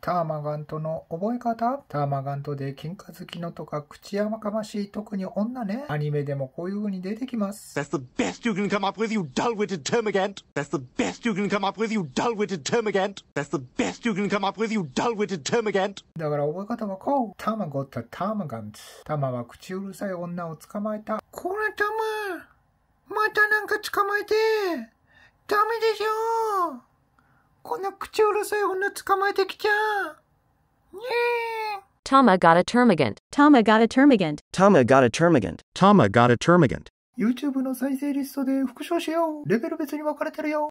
ターマガントの覚え方ターマガントで喧嘩好きのとか口やまかましい特に女ね。アニメでもこういう風に出てきます。That's the best you can come up with, you dull-witted termagant! That's the best you can come up with, you dull-witted termagant! That's the best you can come up with, you dull-witted termagant! だから覚え方はこう。ターマゴッタターマガント。タマは口うるさい女を捕まえた。こらタマまたなんか捕まえてダメでしょこんな口うるさい女捕まえてきちゃう。ねえ。Tama got a termagant. Tama got a termagant. Tama got a termagant. Tama got a termagant. YouTube の再生リストで復唱しよう。レベル別に分かれてるよ。